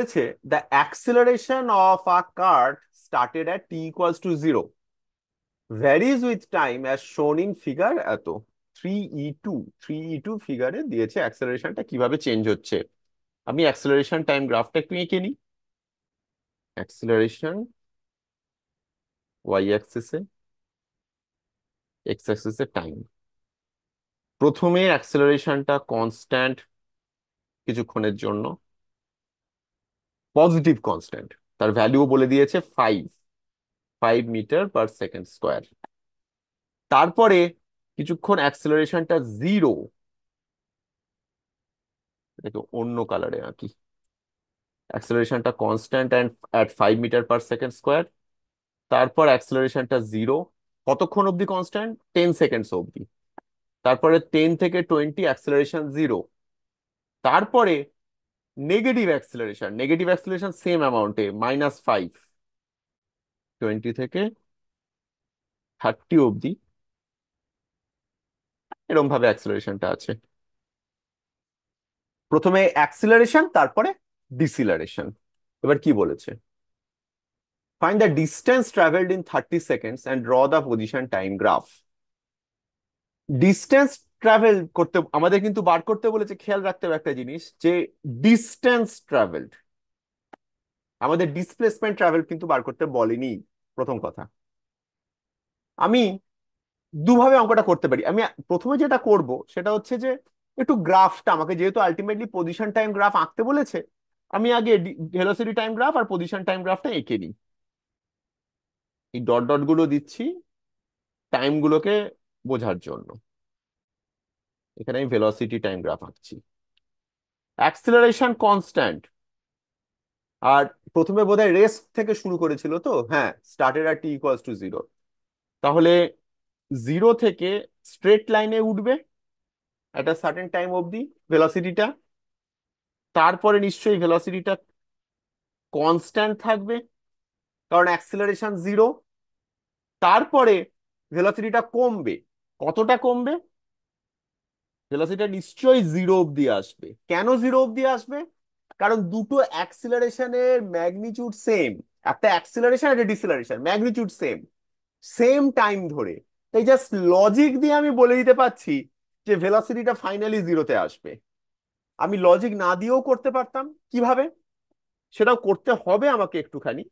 বলেছে the acceleration of a cart started at t equals to zero varies with time as shown in figure এত three E two three E two ফিগারে দিয়েছে অ্যাক্সেলারেশনটা কিভাবে change হচ্ছে আমি acceleration time গ্রাফটা একটু এঁকে নিই অ্যাক্সেলারেশন ওয়াই অ্যাক্সেসে এক্স অ্যাক্সেসে টাইম প্রথমে অ্যাক্সেলারেশনটা কনস্ট্যান্ট কিছুক্ষণের জন্য পজিটিভ কনস্ট্যান্ট তার ভ্যালুও বলে দিয়েছে five five metre per second square তারপরে কিছুক্ষণ অ্যাক্সেলারেশনটা জিরো এটাকে অন্য কালারে আঁকি অ্যাক্সেলারেশনটা constant and at five metre per second square তারপর অ্যাক্সেলারেশনটা জিরো কতক্ষণ অবধি কনস্ট্যান্ট টেন সেকেন্ডস অবধি তারপরে টেন থেকে টোয়েন্টি অ্যাক্সেলারেশন জিরো তারপরে negative acceleration negative acceleration same অ্যামাউন্টে মাইনাস ফাইভ টোয়েন্টি থেকে থার্টি অবধি এরকম ভাবে অ্যাক্সেলারেশনটা আছে প্রথমে অ্যাক্সিলারেশন তারপরে ডিসিলারেশন এবার কি বলেছে find the distance travelled in thirty seconds and draw the position time graph distance travel করতে আমাদের কিন্তু বার করতে বলেছে খেয়াল রাখতে হবে একটা জিনিস যে ডিস্টেন্স ট্রাভেলড আমাদের ডিসপ্লেসমেন্ট ট্রাভেল কিন্তু বার করতে বলেনি প্রথম কথা আমি দুভাবে অঙ্কটা করতে পারি আমি প্রথমে যেটা করব সেটা হচ্ছে যে একটু গ্রাফটা আমাকে যেহেতু আলটিমেটলি পজিশন টাইম গ্রাফ আঁকতে বলেছে আমি আগে ভেলোসিটি টাইম গ্রাফ আর পজিশন টাইম গ্রাফটা এঁকে নিই এই ডট ডটগুলো দিচ্ছি টাইমগুলোকে বোঝার জন্য এখানে আমি ভেলোসিটি টাইম গ্রাফ আঁকছি অ্যাক্সিলারেশন কনস্ট্যান্ট আর প্রথমে বোধহয় রেস্ট থেকে শুরু করেছিল তো হ্যাঁ স্টার্টের আর টি ইকুয়ালস টু জিরো তাহলে জিরো থেকে স্ট্রেট লাইনে উঠবে একটা সার্টেন টাইম অবধি ভেলোসিটিটা তারপরে নিশ্চয়ই ভেলোসিটিটা কনস্ট্যান্ট থাকবে কারণ অ্যাক্সিলারেশন জিরো তারপরে ভেলোসিটিটা কমবে কতটা কমবে ভেলোসিটিটা নিশ্চয়ই জিরো অবধি আসবে কেন জিরো অবধি আসবে কারণ দুটো অ্যাক্সিলারেশনের ম্যাগনিচিউড সেম একটা অ্যাক্সিলারেশন একটা deceleration magnitude same same time ধরে তাই জাস্ট লজিক দিয়ে আমি বলে দিতে পারছি যে ভেলাসিটিটা ফাইনালি জিরোতে আসবে আমি লজিক না দিয়েও করতে পারতাম কিভাবে সেটাও করতে হবে আমাকে একটুখানি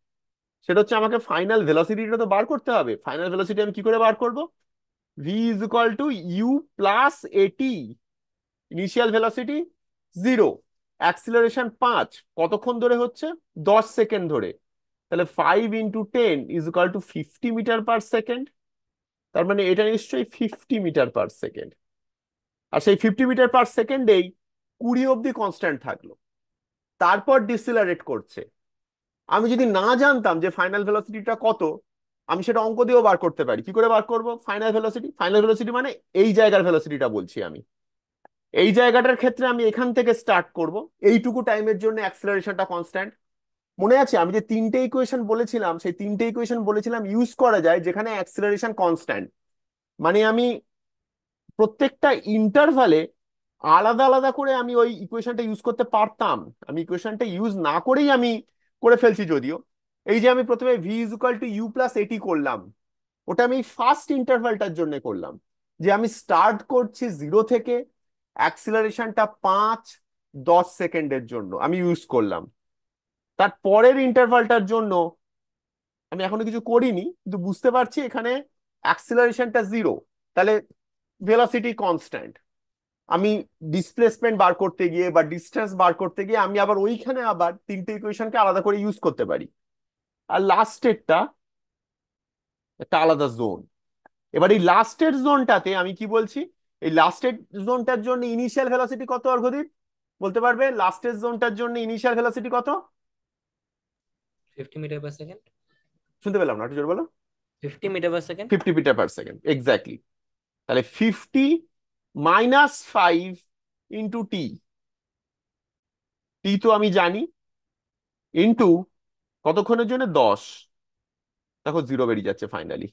সেটা হচ্ছে আমাকে ফাইনাল ভেলোসিটিটা তো বার করতে হবে ফাইনাল ভেলোসিটি আমি কি করে বার করব v is equal to u plus at initial velocity 0 acceleration 5 কতক্ষণ ধরে হচ্ছে 10 সেকেন্ড ধরে তাহলে 5 into 10 is equal to 50 metre per second তার মানে এটা নিশ্চয়ই 50 মিটার পার সেকেন্ড আর সেই 50 মিটার পার সেকেন্ডেই কুড়ি অবধি কনস্ট্যান্ট থাকলো তারপর ডিসিলারেট করছে আমি যদি না জানতাম যে ফাইনাল ভেলোসিটিটা কত আমি সেটা অঙ্ক দিয়েও বার করতে পারি কি করে বার করবো ফাইনাল ভেলোসিটি ফাইনাল ভেলোসিটি মানে এই জায়গার ভেলোসিটিটা বলছি আমি এই জায়গাটার ক্ষেত্রে আমি এখান থেকে স্টার্ট করব এইটুকু টাইমের জন্য অ্যাক্সেলারেশনটা কনস্ট্যান্ট মনে আছে আমি যে তিনটে ইকুয়েশন বলেছিলাম সেই তিনটে ইকুয়েশন বলেছিলাম ইউজ করা যায় যেখানে অ্যাক্সেলারেশন কনস্ট্যান্ট মানে আমি প্রত্যেকটা ইন্টারভালে আলাদা আলাদা করে আমি ওই ইকুয়েশনটা ইউজ করতে পারতাম আমি ইকুয়েশনটা ইউজ না করেই আমি করে ফেলছি যদিও এই যে আমি প্রথমে v is equal to u plus at করলাম ওটা আমি ফার্স্ট ইন্টারভালটার জন্য করলাম যে আমি স্টার্ট করছি জিরো থেকে অ্যাক্সিলারেশনটা পাঁচ দশ সেকেন্ডের জন্য আমি ইউজ করলাম তার পরের ইন্টারভালটার জন্য আমি এখনো কিছু করিনি কিন্তু বুঝতে পারছি এখানে অ্যাক্সিলারেশনটা জিরো তাহলে ভেলোসিটি কনস্ট্যান্ট আমি ডিসপ্লেসমেন্ট বার করতে গিয়ে বা ডিস্টেন্স বার করতে গিয়ে আমি আবার ওইখানে আবার তিনটে ইকুয়েশনকে আলাদা করে ইউজ করতে পারি আর লাস্টেরটা একটা আলাদা জোন এবার এই লাস্টের জোনটাতে আমি কি বলছি এই লাস্টের জোনটার জন্য ইনিশিয়াল ভেলোসিটি কত অর্ঘদীপ বলতে পারবে লাস্টের জোনটার জন্য ইনিশিয়াল ভেলোসিটি কত 50 মিটার পার সেকেন্ড শুনতে পেলাম না একটু জোরে বলো 50 metre per second 50 metre per second exactly তাহলে 50 মাইনাস 5 ইনটু টি টি তো আমি জানি ইনটু কতক্ষণের জন্য দশ দেখো জিরো বেরিয়ে যাচ্ছে ফাইনালি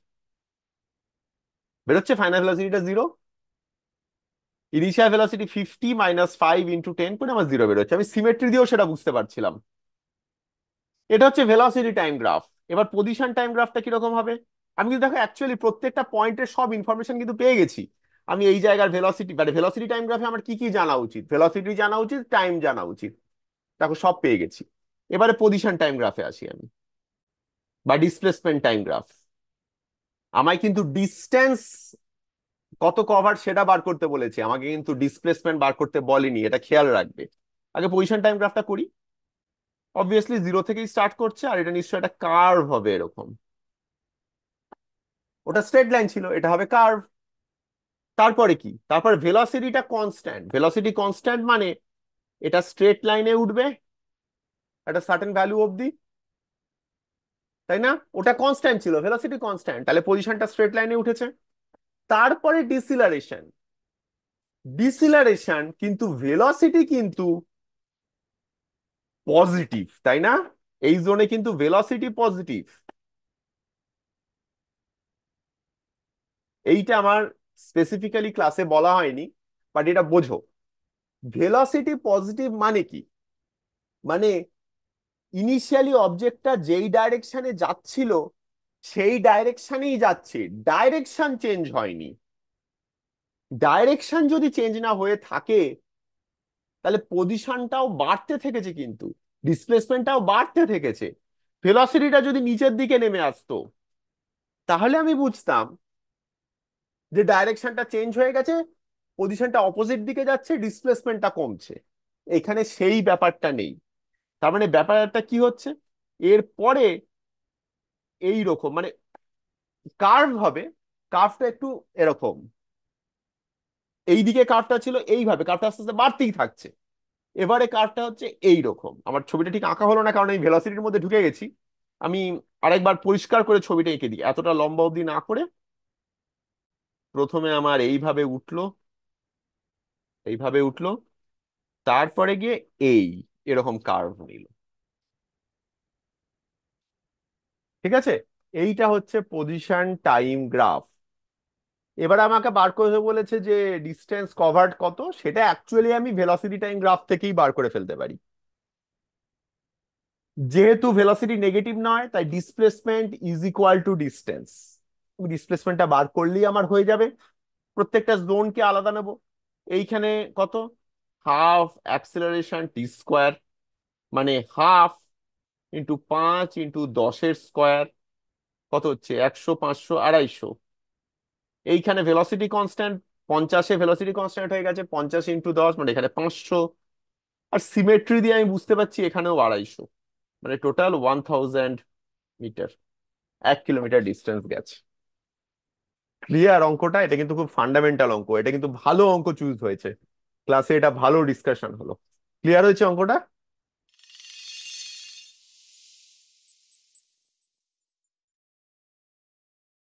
বেরোচ্ছে ফাইনাল ভেলোসিটিটা zero initial velocity fifty minus five into ten করে আমার জিরো বেরোচ্ছে আমি সিমেট্রি দিয়েও সেটা বুঝতে পারছিলাম এটা হচ্ছে ভেলোসিটি টাইম গ্রাফ এবার পজিশন টাইম গ্রাফটা কিরকম হবে আমি কিন্তু দেখো অ্যাকচুয়ালি প্রত্যেকটা পয়েন্টের সব ইনফরমেশন কিন্তু পেয়ে গেছি আমি এই জায়গার ভেলোসিটি মানে ভেলোসিটি টাইম গ্রাফে আমার কি কি জানা উচিত ভেলোসিটি জানা উচিত টাইম জানা উচিত দেখো সব পেয়ে গেছি এবারে পজিশন টাইম গ্রাফে আসি আমি বা ডিসপ্লেসমেন্ট টাইম গ্রাফ আমায় কিন্তু ডিস্টেন্স কত কভার সেটা বার করতে বলেছে আমাকে কিন্তু ডিসপ্লেসমেন্ট বার করতে বলেনি এটা খেয়াল রাখবে আগে পজিশন টাইম গ্রাফটা করি অবভিয়াসলি জিরো থেকেই স্টার্ট করছে আর এটা নিশ্চয়ই একটা কার্ভ হবে এরকম ওটা স্ট্রেট লাইন ছিল এটা হবে কার্ভ তারপরে কি তারপর ভেলোসিটিটা কনস্ট্যান্ট ভেলোসিটি কনস্ট্যান্ট মানে এটা স্ট্রেট লাইনে উঠবে একটা সার্টেন ভ্যালু অবধি তাই না ওটা কনস্ট্যান্ট ছিল ভেলোসিটি কনস্ট্যান্ট তাহলে পজিশনটা স্ট্রেট লাইনে উঠেছে তারপরে ডিসিলারেশন ডিসিলারেশন কিন্তু ভেলোসিটি কিন্তু পজিটিভ তাই না এই জোনে কিন্তু ভেলোসিটি পজিটিভ এইটা আমার স্পেসিফিক্যালি ক্লাসে বলা হয়নি বাট এটা বোঝো ভেলোসিটি পজিটিভ মানে কি মানে ইনিশিয়ালি অবজেক্টটা যেই ডাইরেকশানে যাচ্ছিল সেই ডাইরেকশানেই যাচ্ছে ডাইরেকশান চেঞ্জ হয়নি ডাইরেকশন যদি চেঞ্জ না হয়ে থাকে তাহলে পজিশনটাও বাড়তে থেকেছে কিন্তু ডিসপ্লেসমেন্টটাও বাড়তে থেকেছে ফেলসিটিটা যদি নিচের দিকে নেমে আসতো তাহলে আমি বুঝতাম যে ডাইরেকশনটা চেঞ্জ হয়ে গেছে পজিশনটা অপোজিট দিকে যাচ্ছে ডিসপ্লেসমেন্টটা কমছে এখানে সেই ব্যাপারটা নেই তার মানে ব্যাপারটা কি হচ্ছে এর পরে এই রকম মানে কার্ভ হবে কার্ভটা একটু এরকম এই দিকে কার্ভটা ছিল এইভাবে কার্ভটা আস্তে আস্তে বাড়তেই থাকছে এবারে কার্ভটা হচ্ছে এই রকম আমার ছবিটা ঠিক আঁকা হলো না কারণ আমি ভেলাসিটির মধ্যে ঢুকে গেছি আমি আরেকবার পরিষ্কার করে ছবিটা এঁকে দিই এতটা লম্বা অবধি না করে প্রথমে আমার এইভাবে উঠলো এইভাবে উঠলো তারপরে গিয়ে এই এরকম কার্ভ নিল ঠিক আছে এইটা হচ্ছে পজিশন টাইম গ্রাফ এবার আমাকে বার করে বলেছে যে ডিস্টেন্স কভার্ড কত সেটা অ্যাকচুয়ালি আমি ভেলাসিটি টাইম গ্রাফ থেকেই বার করে ফেলতে পারি যেহেতু ভেলাসিটি নেগেটিভ নয় তাই displacement is equal to distance ডিসপ্লেসমেন্টটা বার করলেই আমার হয়ে যাবে প্রত্যেকটা জোনকে আলাদা নেব এইখানে কত হাফ অ্যাক্সেলারেশন টি স্কোয়ার মানে হাফ ইন্টু পাঁচ ইন্টু দশের স্কোয়ার কত হচ্ছে একশো পাঁচশো আড়াইশো এইখানে ভেলোসিটি কনস্ট্যান্ট পঞ্চাশে ভেলোসিটি কনস্ট্যান্ট হয়ে গেছে পঞ্চাশ ইন্টু দশ মানে এখানে পাঁচশো আর সিমেট্রি দিয়ে আমি বুঝতে পারছি এখানেও আড়াইশো মানে টোটাল ওয়ান থাউজেন্ড মিটার এক কিলোমিটার ডিস্টেন্স গেছে ক্লিয়ার অঙ্কটা এটা কিন্তু খুব ফান্ডামেন্টাল অঙ্ক এটা কিন্তু ভালো অঙ্ক চুজ হয়েছে ক্লাসে এটা ভালো ডিসকাশন হলো ক্লিয়ার হয়েছে অঙ্কটা